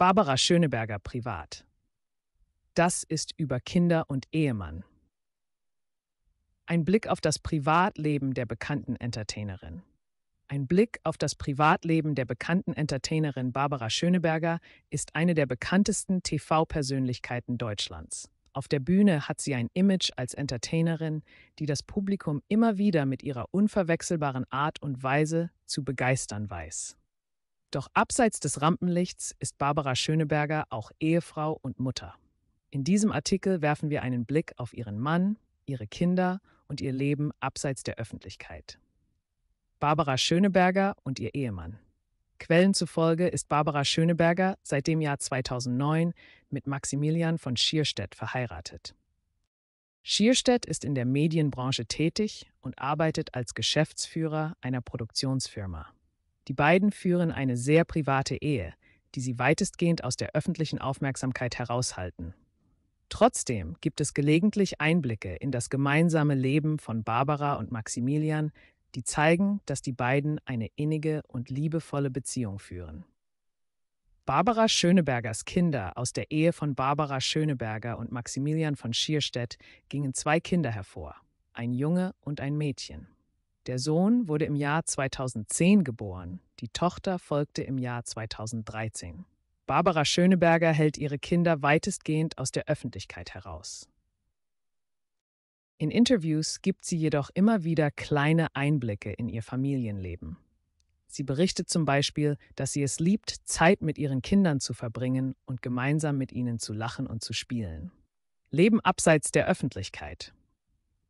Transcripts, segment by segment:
Barbara Schöneberger privat. Das ist über Kinder und Ehemann. Ein Blick auf das Privatleben der bekannten Entertainerin. Ein Blick auf das Privatleben der bekannten Entertainerin Barbara Schöneberger ist eine der bekanntesten TV-Persönlichkeiten Deutschlands. Auf der Bühne hat sie ein Image als Entertainerin, die das Publikum immer wieder mit ihrer unverwechselbaren Art und Weise zu begeistern weiß. Doch abseits des Rampenlichts ist Barbara Schöneberger auch Ehefrau und Mutter. In diesem Artikel werfen wir einen Blick auf ihren Mann, ihre Kinder und ihr Leben abseits der Öffentlichkeit. Barbara Schöneberger und ihr Ehemann. Quellen zufolge ist Barbara Schöneberger seit dem Jahr 2009 mit Maximilian von Schierstedt verheiratet. Schierstedt ist in der Medienbranche tätig und arbeitet als Geschäftsführer einer Produktionsfirma. Die beiden führen eine sehr private Ehe, die sie weitestgehend aus der öffentlichen Aufmerksamkeit heraushalten. Trotzdem gibt es gelegentlich Einblicke in das gemeinsame Leben von Barbara und Maximilian, die zeigen, dass die beiden eine innige und liebevolle Beziehung führen. Barbara Schönebergers Kinder aus der Ehe von Barbara Schöneberger und Maximilian von Schierstedt gingen zwei Kinder hervor, ein Junge und ein Mädchen. Der Sohn wurde im Jahr 2010 geboren, die Tochter folgte im Jahr 2013. Barbara Schöneberger hält ihre Kinder weitestgehend aus der Öffentlichkeit heraus. In Interviews gibt sie jedoch immer wieder kleine Einblicke in ihr Familienleben. Sie berichtet zum Beispiel, dass sie es liebt, Zeit mit ihren Kindern zu verbringen und gemeinsam mit ihnen zu lachen und zu spielen. Leben abseits der Öffentlichkeit.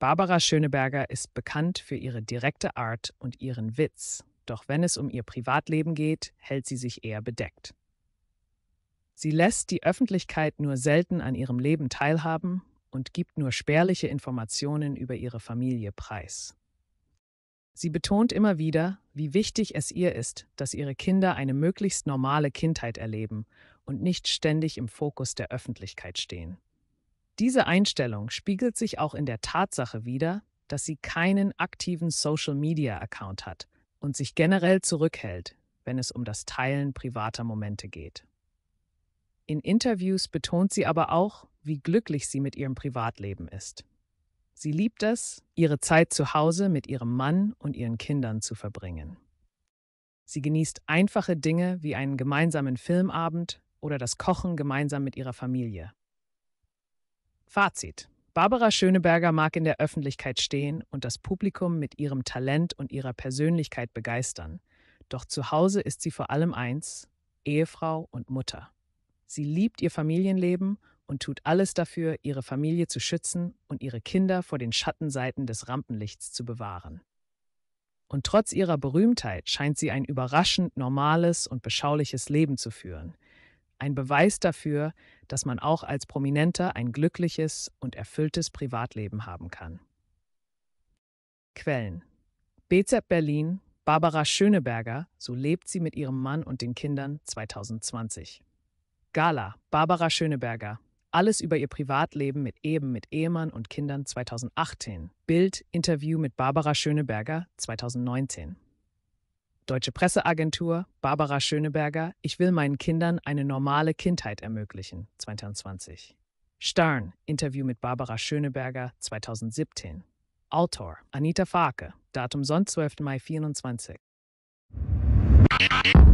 Barbara Schöneberger ist bekannt für ihre direkte Art und ihren Witz, doch wenn es um ihr Privatleben geht, hält sie sich eher bedeckt. Sie lässt die Öffentlichkeit nur selten an ihrem Leben teilhaben und gibt nur spärliche Informationen über ihre Familie preis. Sie betont immer wieder, wie wichtig es ihr ist, dass ihre Kinder eine möglichst normale Kindheit erleben und nicht ständig im Fokus der Öffentlichkeit stehen. Diese Einstellung spiegelt sich auch in der Tatsache wider, dass sie keinen aktiven Social-Media-Account hat und sich generell zurückhält, wenn es um das Teilen privater Momente geht. In Interviews betont sie aber auch, wie glücklich sie mit ihrem Privatleben ist. Sie liebt es, ihre Zeit zu Hause mit ihrem Mann und ihren Kindern zu verbringen. Sie genießt einfache Dinge wie einen gemeinsamen Filmabend oder das Kochen gemeinsam mit ihrer Familie. Fazit. Barbara Schöneberger mag in der Öffentlichkeit stehen und das Publikum mit ihrem Talent und ihrer Persönlichkeit begeistern. Doch zu Hause ist sie vor allem eins, Ehefrau und Mutter. Sie liebt ihr Familienleben und tut alles dafür, ihre Familie zu schützen und ihre Kinder vor den Schattenseiten des Rampenlichts zu bewahren. Und trotz ihrer Berühmtheit scheint sie ein überraschend normales und beschauliches Leben zu führen – ein Beweis dafür, dass man auch als Prominenter ein glückliches und erfülltes Privatleben haben kann. Quellen BZ Berlin, Barbara Schöneberger, so lebt sie mit ihrem Mann und den Kindern 2020. Gala, Barbara Schöneberger, alles über ihr Privatleben mit Eben, mit Ehemann und Kindern 2018. Bild, Interview mit Barbara Schöneberger 2019. Deutsche Presseagentur, Barbara Schöneberger, Ich will meinen Kindern eine normale Kindheit ermöglichen, 2020. Stern, Interview mit Barbara Schöneberger, 2017. Autor, Anita Farke, Datum Sonn, 12. Mai 2024.